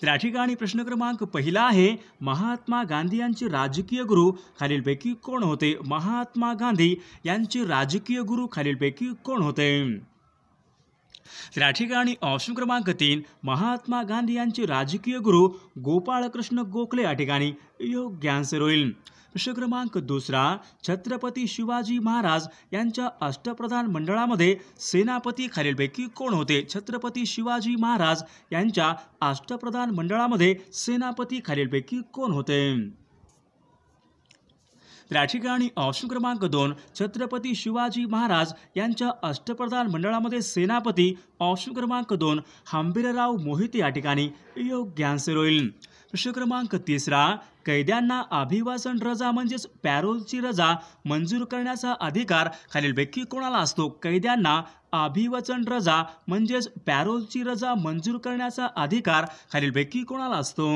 त्या ठिकाणी प्रश्न क्रमांक पहिला आहे महात्मा गांधी यांचे राजकीय गुरु खालीलपैकी कोण होते महात्मा गांधी यांचे राजकीय गुरु खालीलपैकी कोण होते त्या ठिकाणी ऑप्शन क्रमांक तीन महात्मा गांधी यांचे राजकीय गुरु गोपाळकृष्ण गोखले या ठिकाणी योग्य आन्सर होईल प्रश्न क्रमांक दुसरा छत्रपती शिवाजी महाराज यांच्या अष्टप्रधान मंडळामध्ये सेनापती खालीलपैकी कोण होते छत्रपती शिवाजी महाराज यांच्या अष्टप्रधान मंडळामध्ये सेनापती खालीलपैकी कोण होते त्या ठिकाणी ऑप्शन क्रमांक दोन छत्रपती शिवाजी महाराज यांच्या अष्टप्रधान मंडळामध्ये सेनापती ऑप्शन क्रमांक दोन हंबीरराव मोहिते या ठिकाणी योग्य आन्सर होईल प्रश्न क्रमांक तिसरा कैद्यांना अभिवासन रजा म्हणजेच पॅरोलची रजा मंजूर करण्याचा अधिकार खालील व्यक्ती कोणाला असतो कैद्यांना अभिवचन रजा म्हणजेच पॅरोलची रजा मंजूर करण्याचा अधिकार खालीलपैकी कोणाला असतो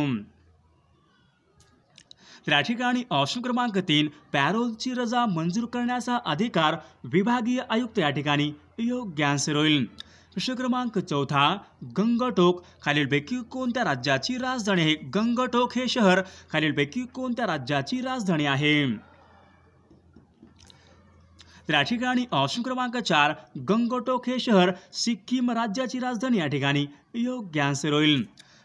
त्या ठिकाणी ऑप्शन क्रमांक तीन पॅरोलची रजा मंजूर करण्याचा अधिकार विभागीय आयुक्त या ठिकाणी योग्य आन्सर होईल प्रश्न क्रमांक चौथा गंगटोक खालीलपैकी कोणत्या राज्याची राजधानी आहे गंगटोक हे शहर खालीलपैकी कोणत्या राज्याची राजधानी आहे या ठिकाणी ऑप्शन क्रमांक चार गंगटोक हे शहर सिक्कीम राज्याची राजधानी या ठिकाणी योग्य आन्सर होईल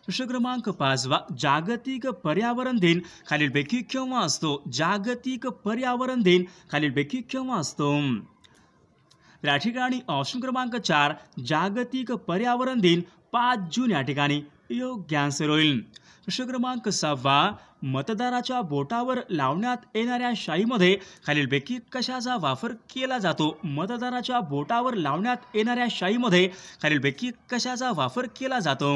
प्रश्न क्रमांक पाचवा जागतिक पर्यावरण दिन खालीलपैकी केव्हा असतो जागतिक पर्यावरण दिन खालीलपैकी केव्हा असतो या ठिकाणी ऑप्शन क्रमांक चार जागतिक पर्यावरण दिन पाच जून या ठिकाणी योग्य आन्सर होईल प्रश्न क्रमांक सहावा मतदाराच्या बोटावर लावण्यात येणाऱ्या शाईमध्ये खालीलपैकी कशाचा वापर केला जातो मतदाराच्या बोटावर लावण्यात येणाऱ्या शाईमध्ये खालीलपैकी कशाचा वापर केला जातो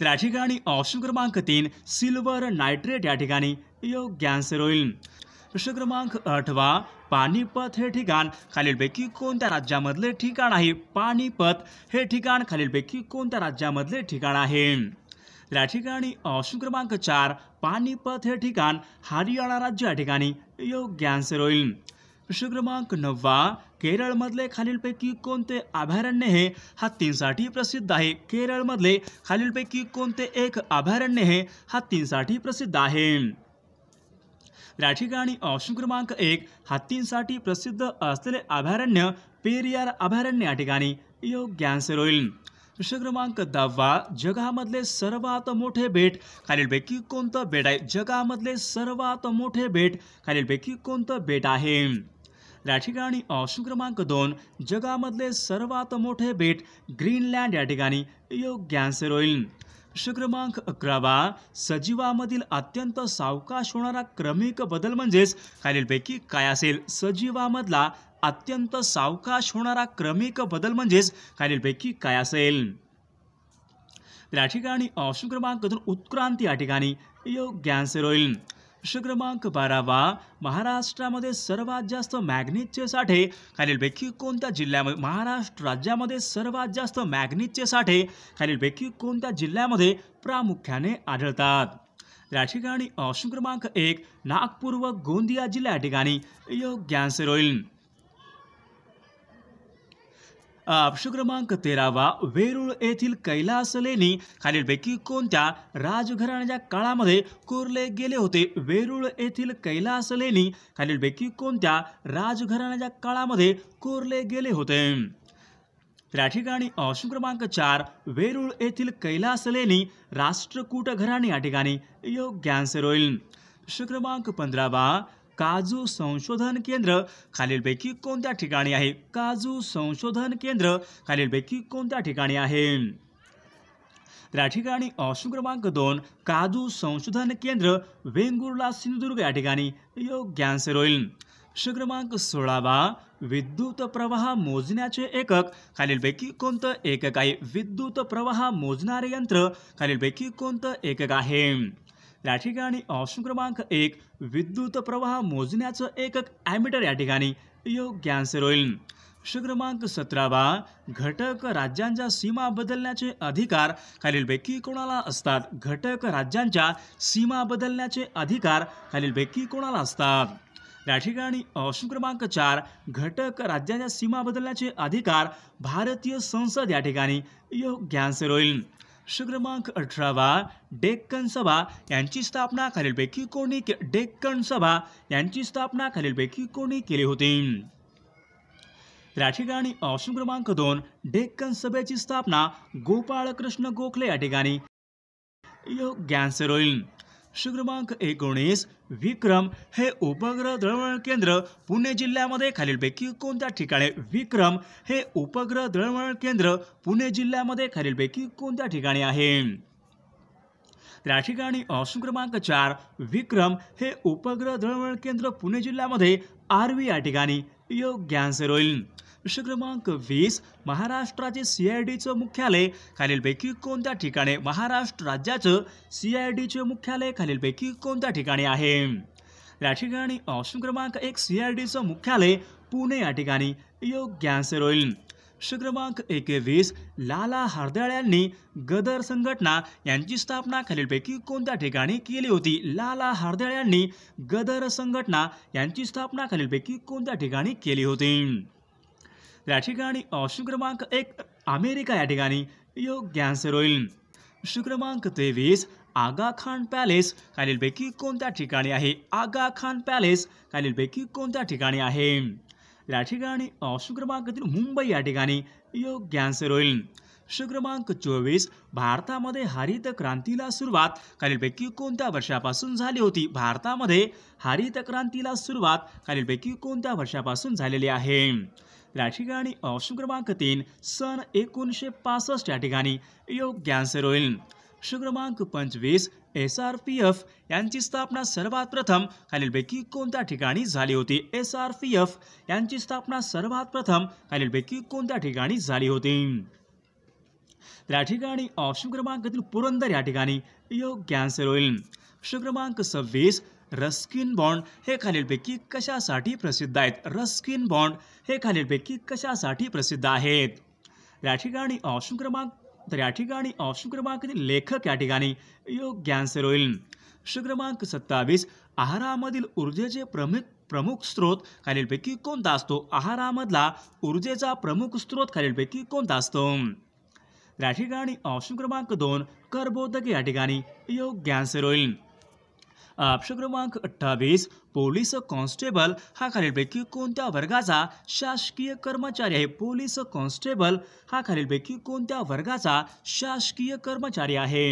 त्या ठिकाणी ऑप्शन क्रमांक तीन सिल्वर नायट्रेट या ठिकाणी योग्य आन्सर होईल प्रश्न क्रमांक आठवा पानीपत हे ठिकाण खालीलपैकी कोणत्या राज्यामधले ठिकाण आहे पाणीपत हे ठिकाण खालीलपैकी कोणत्या राज्यामधले ठिकाण आहे या ठिकाणी ऑप्शन क्रमांक चार पानीपत हे ठिकाण हरियाणा राज्य या ठिकाणी योग्य आन्सर होईल प्रश्न क्रमांक नववा केरळमधले खालीलपैकी कोणते अभयारण्य हे हत्तींसाठी प्रसिद्ध आहे केरळमधले खालीलपैकी कोणते एक अभयारण्य हे हत्तींसाठी प्रसिद्ध आहे या ठिकाणी ऑप्शन क्रमांक एक हत्तींसाठी प्रसिद्ध असलेले अभयारण्य पेरियार अभयारण्य या ठिकाणी योग्य आन्सर होईल प्रश्न क्रमांक दहावा जगामधले सर्वात मोठे बेट खालीलपैकी कोणतं बेट आहे जगामधले सर्वात मोठे बेट खालीलपैकी कोणतं बेट आहे या ठिकाणी ऑप्शन क्रमांक दोन जगामधले सर्वात मोठे बेट ग्रीनलँड या ठिकाणी योग्य आन्सर होईल प्रश्न क्रमांक अकरावा सजीवामधील अत्यंत सावकाश होणारा क्रमिक बदल म्हणजेच खालीलपैकी काय असेल सजीवामधला अत्यंत सावकाश होणारा क्रमिक बदल म्हणजेच खालीलपैकी काय असेल या ठिकाणी ऑप्शन क्रमांक दोन उत्क्रांती या ठिकाणी योग्य आन्सर होईल प्रश्न क्रमांक बारावा महाराष्ट्रामध्ये सर्वात जास्त मॅग्नेटचे साठे खालीलपैकी कोणत्या जिल्ह्यामध्ये महाराष्ट्र राज्यामध्ये सर्वात जास्त मॅग्नेटचे साठे खालीलपैकी कोणत्या जिल्ह्यामध्ये प्रामुख्याने आढळतात या ठिकाणी ऑप्शन क्रमांक एक नागपूर व गोंदिया जिल्ह्या ठिकाणी योग्य आन्सर होईल अंश क्रमांक तेरावा वेरूळ येथील कैलास लेणी खालीलपैकी कोणत्या राजघराण्याच्या काळामध्ये कोरले गेले होते वेरूळ येथील कैलास लेणी खालीलपैकी कोणत्या राजघराण्याच्या काळामध्ये कोरले गेले होते त्या ठिकाणी ऑप्शन क्रमांक चार वेरूळ येथील कैलास लेणी राष्ट्रकूट घराणे या ठिकाणी योग्य आन्सर होईल क्रमांक पंधरावा काजू संशोधन केंद्र खालीलपैकी कोणत्या ठिकाणी आहे काजू संशोधन केंद्र खालीलपैकी कोणत्या ठिकाणी आहे त्या ठिकाणी ऑप्शन क्रमांक दोन काजू संशोधन केंद्र वेंगुर्ला सिंधुदुर्ग या ठिकाणी योग्य आन्सर होईल प्रश्न क्रमांक सोळावा विद्युत प्रवाह मोजण्याचे एकक खालीलपैकी कोणतं एकक आहे विद्युत प्रवाह मोजणारे यंत्र खालीलपैकी कोणतं एकक आहे या ठिकाणी ऑप्शन क्रमांक एक विद्युत प्रवाह मोजण्याचं एकक ॲमिटर या ठिकाणी योग्य आन्सर होईल प्रश्न क्रमांक सतरावा घटक राज्यांच्या सीमा बदलण्याचे अधिकार खालीलपैकी कोणाला असतात घटक राज्यांच्या सीमा बदलण्याचे अधिकार खालीलपैकी कोणाला असतात या ठिकाणी ऑप्शन क्रमांक चार घटक राज्याच्या सीमा बदलण्याचे अधिकार भारतीय संसद या ठिकाणी योग्य आन्सर होईल क्रमांक अठरावा डेक्कन सभा यांची स्थापना खालीलपैकी कोणी डेक्कन सभा यांची स्थापना खालीलपैकी कोणी केली होती या ठिकाणी ऑप्शन क्रमांक दोन डेक्कन सभेची स्थापना गोपाळकृष्ण गोखले या ठिकाणी योग्य आन्सर होईल क्रमांक एकोणीस विक्रम हे उपग्रह दळवळण केंद्र पुणे जिल्ह्यामध्ये खालीलपैकी कोणत्या ठिकाणी विक्रम हे उपग्रह दळवळण केंद्र पुणे जिल्ह्यामध्ये खालीलपैकी कोणत्या ठिकाणी आहे त्या ठिकाणी ऑप्शन क्रमांक चार विक्रम हे उपग्रह दळवळण केंद्र पुणे जिल्ह्यामध्ये आरवी या ठिकाणी योग्य आन्सर होईल प्रश्न क्रमांक वीस महाराष्ट्राचे सी आय डीचं मुख्यालय खालीलपैकी कोणत्या ठिकाणी महाराष्ट्र राज्याचं सी आय सीआयडीचे मुख्यालय खालीलपैकी कोणत्या ठिकाणी आहे या ठिकाणी ऑप्शन क्रमांक एक डीचं मुख्यालय पुणे या ठिकाणी योग्य आन्सर होईल क्रमांक एकवीस लाला हरदळ यांनी गदर संघटना यांची स्थापना खालीलपैकी कोणत्या ठिकाणी केली होती लाला हरदळ यांनी गदर संघटना यांची स्थापना खालीलपैकी कोणत्या ठिकाणी केली होती या ठिकाणी शुक्रमांक क्रमांक एक अमेरिका या ठिकाणी योग्य आन्सर होईल शुक्रमांक क्रमांक तेवीस आगा खान पॅलेस खालीलपैकी कोणत्या ठिकाणी आहे आगा खान पॅलेस खालीलपैकी कोणत्या ठिकाणी आहे या ठिकाणी ऑप्शन मुंबई या ठिकाणी योग्य आन्सर होईल शुक्रमांक क्रमांक चोवीस भारतामध्ये हरित क्रांतीला सुरुवात खालीलपैकी कोणत्या वर्षापासून झाली होती भारतामध्ये हरित क्रांतीला सुरुवात खालीलपैकी कोणत्या वर्षापासून झालेली आहे या ठिकाणी ऑप्शन तीन सन एकोणीसशे पासष्ट या ठिकाणी योग्य आन्सर होईल क्रमांक पंचवीस एस आर पी एफ यांची स्थापना सर्वात प्रथम खालीलपैकी कोणत्या ठिकाणी झाली होती एस आर पी एफ यांची स्थापना सर्वात प्रथम खालीलपैकी कोणत्या ठिकाणी झाली होती राठिकाणी या ठिकाणी ऑप्शन क्रमांकातील पुरंदर या ठिकाणी योग्य आन्सर होईल क्रमांक सव्वीस रस्किन बॉन्ड हे खालीलपैकी कशासाठी प्रसिद्ध आहेत रस्किन बॉन्ड हे खालीलपैकी कशासाठी प्रसिद्ध आहेत या ठिकाणी ऑप्शन क्रमांक तर या ठिकाणी ऑप्शन क्रमांक लेखक या ठिकाणी योग्य आन्सर होईल ऑप्शन क्रमांक सत्तावीस आहारामधील ऊर्जेचे प्रमुख प्रमुख स्रोत खालीलपैकी कोणता असतो आहारामधला ऊर्जेचा प्रमुख स्रोत खालीलपैकी कोणता असतो या ठिकाणी ऑप्शन क्रमांक दोन कर्बोदक या ठिकाणी योग्य आन्सर होईल ऑप्शन क्रमांक अठ्ठावीस पोलीस कॉन्स्टेबल हा खालीलपैकी कोणत्या वर्गाचा शासकीय कर्मचारी आहे पोलीस कॉन्स्टेबल हा खालीलपैकी कोणत्या वर्गाचा शासकीय कर्मचारी आहे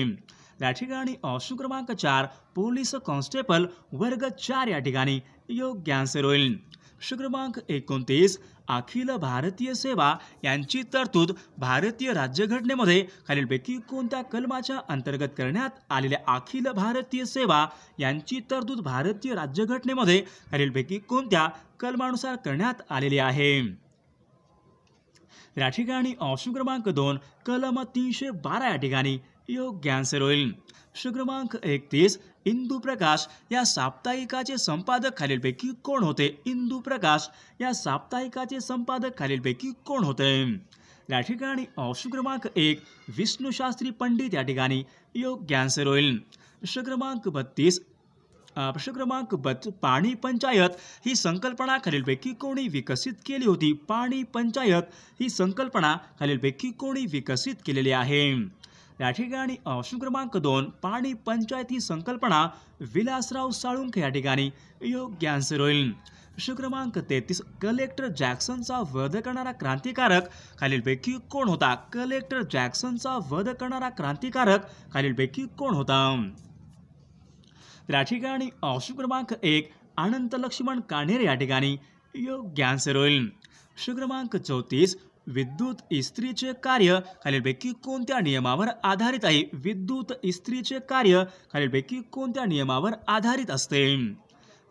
या ठिकाणी ऑप्शन क्रमांक चार पोलीस कॉन्स्टेबल वर्ग चार या ठिकाणी योग्य आन्सर होईल क्रमांक एकोणतीस अखिल भारतीय सेवा यांची तरतूद भारतीय राज्यघटनेमध्ये खालीलपैकी कोणत्या कलमाच्या अंतर्गत करण्यात आलेल्या अखिल भारतीय सेवा यांची तरतूद भारतीय राज्यघटनेमध्ये खालीलपैकी कोणत्या कलमानुसार करण्यात आलेली आहे या ठिकाणी ऑप्शन क्रमांक दोन कलम तीनशे बारा या ठिकाणी योग्य आन्सर होईल शुक्रमांक एकतीस इंदू प्रकाश या साप्ताहिकाचे संपादक खालीलपैकी कोण होते इंदू प्रकाश या साप्ताहिकाचे संपादक खालीलपैकी कोण होते या ठिकाणी ऑप्शन क्रमांक एक विष्णुशास्त्री पंडित या ठिकाणी योग आन्सर होईल प्रश्न क्रमांक बत्तीस शुक्रमांक क्रमांक पाणी पंचायत ही संकल्पना खालीलपैकी कोणी विकसित केली होती पाणी पंचायत ही संकल्पना खालीलपैकी कोणी विकसित केलेली आहे या ठिकाणी अंशू क्रमांक दोन पाणी पंचायती संकल्पना विलासराव साळुंखे या ठिकाणी योग्य आन्सर होईल प्रश्न क्रमांक तेहतीस कलेक्टर जॅक्सनचा वध करणारा क्रांतिकारक खालीलपैकी कोण होता कलेक्टर जॅक्सनचा वध करणारा क्रांतिकारक खालीलपैकी कोण होता या ठिकाणी ऑप्शन क्रमांक एक अनंत लक्ष्मण कान्हेरे या ठिकाणी योग्य आन्सर होईल प्रश्न क्रमांक चौतीस विद्युत इस्त्रीचे कार्य खालीलपैकी कोणत्या नियमावर आधारित आहे विद्युत इस्त्रीचे कार्य खालीलपैकी कोणत्या नियमावर आधारित असते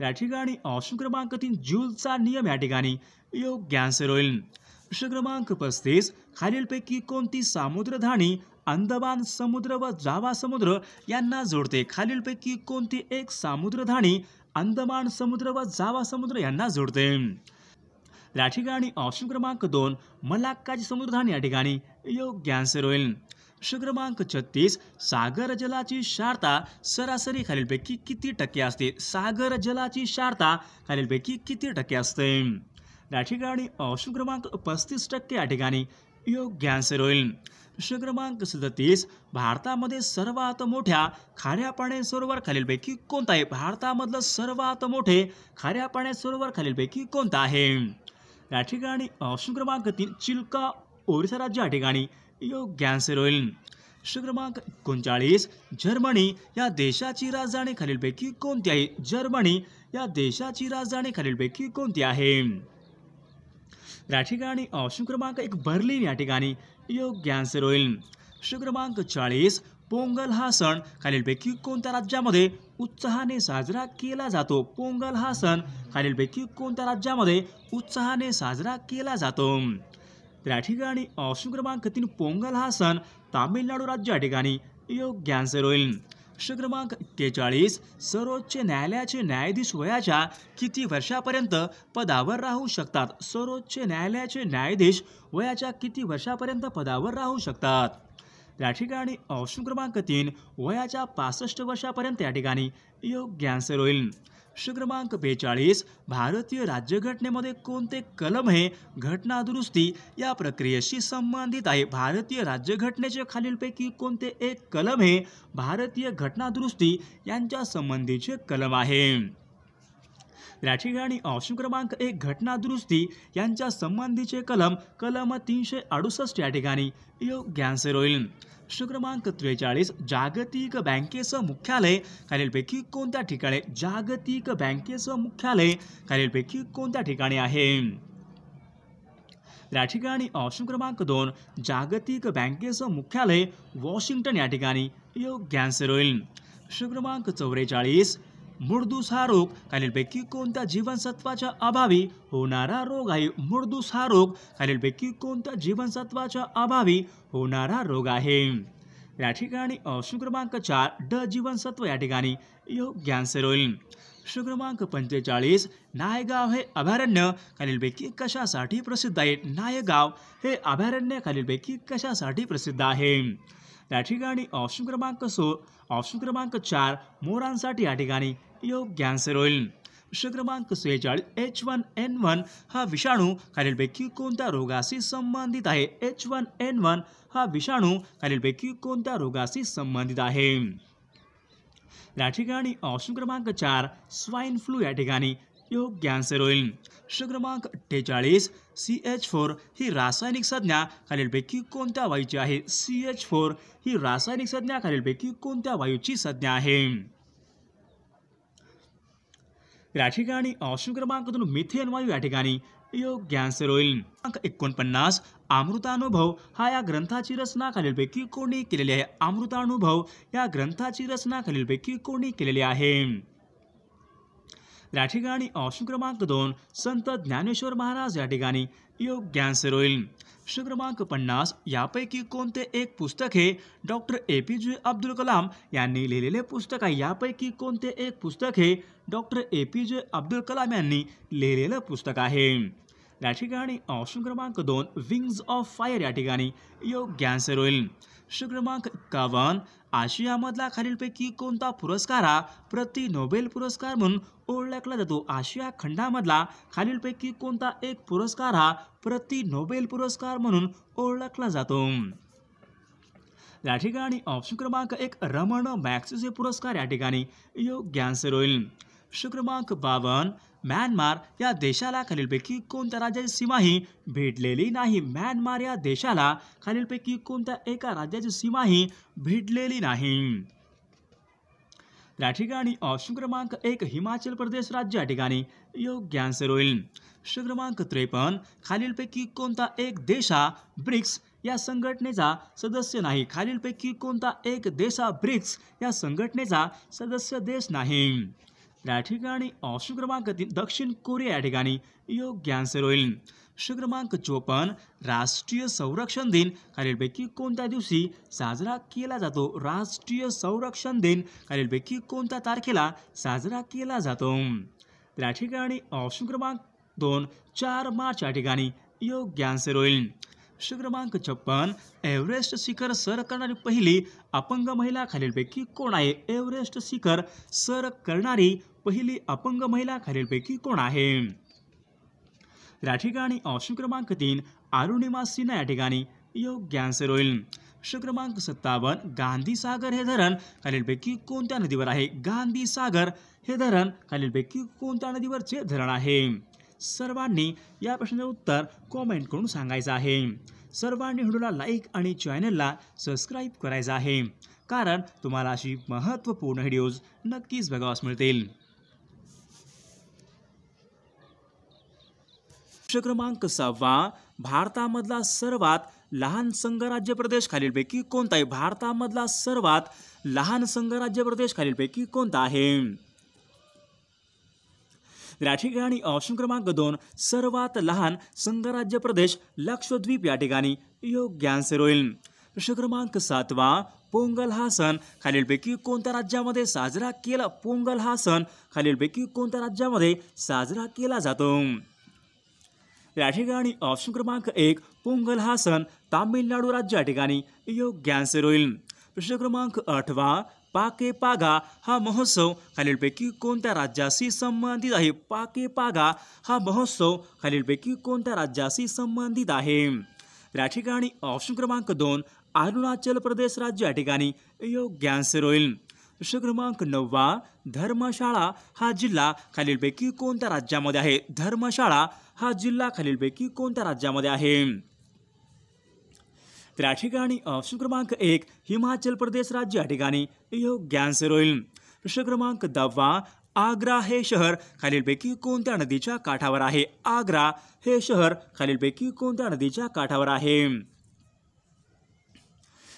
या ठिकाणी ऑप्शन क्रमांक तीन जूलचा नियम या ठिकाणी योग्य आन्सर होईल प्रश्न क्रमांक पस्तीस खालीलपैकी कोणती सामुद्रधाणी अंदमान समुद्र व जावा समुद्र यांना जोडते खालीलपैकी कोणती एक सामुद्रधाणी अंदमान समुद्र व जावा समुद्र यांना जोडते या ठिकाणी ऑप्शन क्रमांक दोन मलाक्काची समुद्रधान या ठिकाणी योग्य आन्सर होईल प्रश्न क्रमांक छत्तीस सागर जलाची क्षारता सरासरी खालीलपैकी किती टक्के असते सागर जलाची क्षारता खालीलपैकी किती टक्के असते या ठिकाणी ऑप्शन क्रमांक पस्तीस टक्के या ठिकाणी योग्य आन्सर होईल प्रश्न क्रमांक सदतीस भारतामध्ये सर्वात मोठ्या खाऱ्या पाण्या सरोवर खालीलपैकी कोणता आहे भारतामधलं सर्वात मोठे खाऱ्या पाण्या सरोवर खालीलपैकी कोणता आहे या ठिकाणी ऑप्शन क्रमांक तीन चिल्का ओरिसा राज्य या ठिकाणी योग्य आन्सर होईल क्रमांक एकोणचाळीस जर्मनी या देशाची राजधानी खालीलपैकी कोणती आहे जर्मनी या देशाची राजधानी खालीलपैकी कोणती आहे या ठिकाणी ऑप्शन क्रमांक एक बर्लिन या ठिकाणी योग्य आन्सर होईल क्रमांक चाळीस पोंगल हा सण खालीलपैकी कोणत्या राज्यामध्ये उत्साहाने साजरा केला जातो पोंगल हा सण खालीलपैकी कोणत्या राज्यामध्ये उत्साहाने साजरा केला जातो त्या ठिकाणी ऑप्शन क्रमांक तीन पोंगल हा सण तामिळनाडू राज्या ठिकाणी योग्य आन्सर होईल क्रमांक एक्केचाळीस सर्वोच्च न्यायालयाचे न्यायाधीश वयाच्या किती वर्षापर्यंत पदावर राहू शकतात सर्वोच्च न्यायालयाचे न्यायाधीश वयाच्या किती वर्षापर्यंत पदावर राहू शकतात त्या ठिकाणी ऑप्शन क्रमांक तीन वयाच्या पासष्ट वर्षापर्यंत या ठिकाणी योग्य आन्सर होईल प्रश्न क्रमांक बेचाळीस भारतीय राज्यघटनेमध्ये कोणते कलम हे घटना दुरुस्ती या प्रक्रियेशी संबंधित आहे भारतीय राज्यघटनेचे खालीलपैकी कोणते एक कलम हे भारतीय घटना दुरुस्ती यांच्या संबंधीचे कलम आहे या ठिकाणी ऑप्शन क्रमांक एक घटना दुरुस्ती यांच्या संबंधीचे कलम कलम तीनशे अडुसष्ट या ठिकाणी योग्य आन्सर होईल प्रश्न क्रमांक त्रेचाळीस जागतिक बँकेचं मुख्यालय खालीलपैकी कोणत्या ठिकाणी जागतिक बँकेचं मुख्यालय खालीलपैकी कोणत्या ठिकाणी आहे या ठिकाणी ऑप्शन क्रमांक दोन जागतिक बँकेचं मुख्यालय वॉशिंग्टन या ठिकाणी योग्य आन्सर होईल प्रश्न क्रमांक चौवेचाळीस मुर्दूस हा रोग खालीलपैकी कोणत्या जीवनसत्वाच्या अभावी होणारा रोग आहे मुर्दूस हा रोग खालीलपैकी कोणत्या जीवनसत्वाच्या अभावी होणारा रोग आहे या ठिकाणी ऑप्शन क्रमांक चार ड जीवनसत्व या ठिकाणी योग्य आन्सर होईल प्रश्न पंचेचाळीस नायगाव हे अभयारण्य खालीलपैकी कशासाठी प्रसिद्ध आहे नायगाव हे अभयारण्य खालीलपैकी कशासाठी प्रसिद्ध आहे या ठिकाणी ऑप्शन क्रमांक सो ऑप्शन क्रमांक चार मोरांसाठी या ठिकाणी योग कॅन्सर होईल क्रमांक सेहेचाळीस एच वन एन वन हा विषाणू खालीलपैकी कोणत्या रोगाशी संबंधित आहे एच वन एन वन हा विषाणू खालीलपैकी कोणत्या रोगाशी संबंधित आहे या ठिकाणी ऑप्शन क्रमांक चार स्वाईन फ्लू या ठिकाणी योग कॅन्सर होईल क्रमांक अठ्ठेचाळीस सी एच फोर ही रासायनिक संज्ञा खालीलपैकी कोणत्या वायूची आहे सी एच फोर ही रासायनिक संज्ञा खालीलपैकी कोणत्या वायूची संज्ञा आहे या ठिकाणी ऑप्शन दोन मिथेन वायू या ठिकाणी योग्य आन्सर होईल एकोणपन्नास अमृतानुभव हा या ग्रंथाची रचना खालीलपैकी कोणी केलेली आहे अमृतानुभव या ग्रंथाची रचना खालीलपैकी कोणी केलेली आहे या ठिकाणी ऑप्शन क्रमांक दोन संत ज्ञानेश्वर महाराज या ठिकाणी योग्य आन्सर होईल प्रश्न क्रमांक पन्नास यापैकी कोणते एक पुस्तक हे डॉक्टर ए पी जे अब्दुल कलाम यांनी लिहिलेले पुस्तक आहे यापैकी कोणते एक पुस्तक हे डॉक्टर ए पी जे अब्दुल कलाम यांनी लिहिलेलं पुस्तक आहे या ठिकाणी ऑप्शन क्रमांक दोन विंग्स ऑफ फायर या ठिकाणी योग्य आन्सर होईल प्रश्न क्रमांक आशियामधला खालीलपैकी कोणता पुरस्कार हा प्रति नोबेल पुरस्कार म्हणून ओळखला जातो आशिया खंडामधला खालीलपैकी कोणता एक पुरस्कार हा प्रति नोबेल पुरस्कार म्हणून ओळखला जातो या ठिकाणी ऑप्शन क्रमांक एक रमण मॅक्सिसे पुरस्कार या ठिकाणी योग्य आन्सर होईल प्रश्न क्रमांक बावन्न म्यानमार या देशाला खालीलपैकी कोणत्या राज्याची सीमाही भेटलेली नाही म्यानमार या देशाला खालीलपैकी कोणत्या एका राज्याची सीमाही भेटलेली नाही या ठिकाणी ऑप्शन क्रमांक एक हिमाचल प्रदेश राज्य या ठिकाणी योग्य आन्सर होईल ऑप्शन क्रमांक त्रेपन्न खालीलपैकी कोणता एक देशा ब्रिक्स या संघटनेचा सदस्य नाही खालीलपैकी कोणता एक देशा ब्रिक्स या संघटनेचा सदस्य देश नाही या ठिकाणी ऑप्शन क्रमांक तीन दक्षिण कोरिया या ठिकाणी योग्य आन्सर होईल ऑप्शन क्रमांक चोपन्न राष्ट्रीय संरक्षण दिन खालीलपैकी कोणत्या दिवशी साजरा केला जातो राष्ट्रीय संरक्षण दिन खालीलपैकी कोणत्या तारखेला साजरा केला जातो त्या ठिकाणी ऑप्शन क्रमांक दोन चार मार्च या ठिकाणी योग्य आन्सर होईल प्रश्न क्रमांक छप्पन एव्हरेस्ट शिखर सर करणारी पहिली अपंग महिला खालीलपैकी कोण आहे एव्हरेस्ट शिखर सर करणारी पहिली अपंग महिला खालीलपैकी कोण आहे या ठिकाणी ऑप्शन क्रमांक तीन अरुणिमा सिन्हा या ठिकाणी योग्य आन्सर होईल प्रश्न क्रमांक सत्तावन्न गांधी सागर हे धरण खालीलपैकी कोणत्या नदीवर आहे गांधी सागर हे धरण खालीलपैकी कोणत्या नदीवरचे धरण आहे सर्वांनी या प्रश्नाचे उत्तर कॉमेंट करून सांगायचं आहे सर्वांनी व्हिडिओला लाईक आणि चॅनलला सबस्क्राईब करायचं आहे कारण तुम्हाला अशी महत्त्वपूर्ण व्हिडिओज नक्कीच बघावास मिळतील क्रमांक सहावा भारतामधला सर्वात लहान संघराज्य प्रदेश खालीलपैकी कोणता आहे भारतामधला सर्वात लहान संघराज्य प्रदेश खालीलपैकी कोणता आहे या ठिकाणी ऑप्शन क्रमांक दोन सर्वात लहान संघराज्य प्रदेश लक्षद्वीप या ठिकाणी योग्य आन्सर होईल प्रश्न क्रमांक सातवा पोंगल हा सण खालीलपैकी कोणत्या राज्यामध्ये साजरा केला पोंगल हा सण खालीलपैकी कोणत्या राज्यामध्ये साजरा केला जातो या ठिकाणी ऑप्शन क्रमांक एक पोंगल हा सण तामिळनाडू राज्य ठिकाणी योग्य आन्सर होईल प्रश्न क्रमांक आठवा पाके पागा हा महोत्सव खालीलपैकी कोणत्या राज्याशी संबंधित आहे पाके पागा हा महोत्सव खालीलपैकी कोणत्या राज्याशी संबंधित आहे या ठिकाणी ऑप्शन क्रमांक दोन अरुणाचल प्रदेश राज्य या ठिकाणी योग्य आन्सर होईल प्रश्न क्रमांक नववा धर्मशाळा हा जिल्हा खालीलपैकी कोणत्या राज्यामध्ये आहे धर्मशाळा हा जिल्हा खालीलपैकी कोणत्या राज्यामध्ये आहे तर या ठिकाणी ऑप्शन क्रमांक एक हिमाचल प्रदेश राज्य या ठिकाणी आन्सर होईल प्रश्न क्रमांक दहावा आग्रा हे शहर खालीलपैकी कोणत्या नदीच्या काठावर आहे आग्रा हे शहर खालीलपैकी कोणत्या नदीच्या काठावर आहे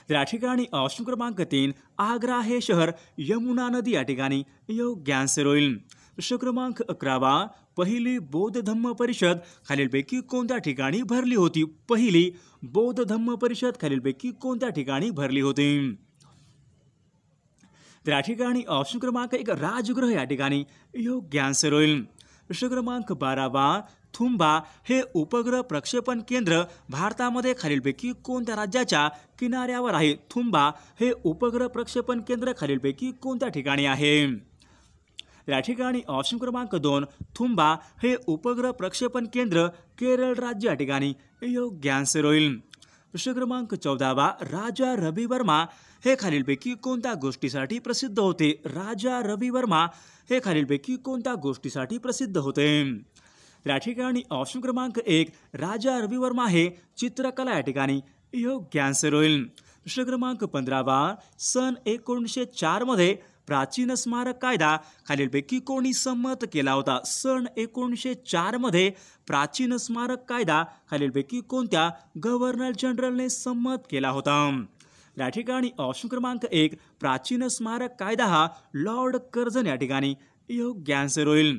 त्या या ठिकाणी ऑप्शन क्रमांक तीन आग्रा हे शहर यमुना नदी या ठिकाणी योग्य आन्सर होईल प्रश्न क्रमांक अकरावा पहिली बौद्ध धम्म परिषद खालीलपैकी कोणत्या ठिकाणी भरली होती पहिली बौद्ध धम्म परिषद खालीलपैकी कोणत्या ठिकाणी भरली होती त्या ठिकाणी ऑप्शन क्रमांक एक राजगृह या ठिकाणी योग्य आन्सर होईल विषय बारावा थुंबा हे उपग्रह प्रक्षेपण केंद्र भारतामध्ये खालीलपैकी कोणत्या राज्याच्या किनाऱ्यावर आहे थुंबा हे उपग्रह प्रक्षेपण केंद्र खालीलपैकी कोणत्या ठिकाणी आहे या ठिकाणी ऑप्शन क्रमांक दोन थुंबा हे उपग्रह प्रक्षेपण केंद्र केरळ राज्य या ठिकाणी योग्य आन्सर होईल प्रश्न क्रमांक चौदावा राजा रवी वर्मा हे खालीलपैकी कोणत्या गोष्टीसाठी प्रसिद्ध होते राजा रवी वर्मा हे खालीलपैकी कोणत्या गोष्टीसाठी प्रसिद्ध होते या ठिकाणी ऑप्शन क्रमांक एक राजा रवी वर्मा हे चित्रकला या ठिकाणी योग्य आन्सर होईल प्रश्न क्रमांक पंधरावा सन एकोणीसशे चारमध्ये प्राचीन स्मारक कायदा खालीलपैकी कोणी संमत केला होता सन एकोणीसशे चारमध्ये प्राचीन स्मारक कायदा खालीलपैकी कोणत्या गव्हर्नर जनरलने संमत केला होता या ठिकाणी ऑप्शन क्रमांक एक प्राचीन स्मारक कायदा हा लॉर्ड कर्जन या ठिकाणी योग्य आन्सर होईल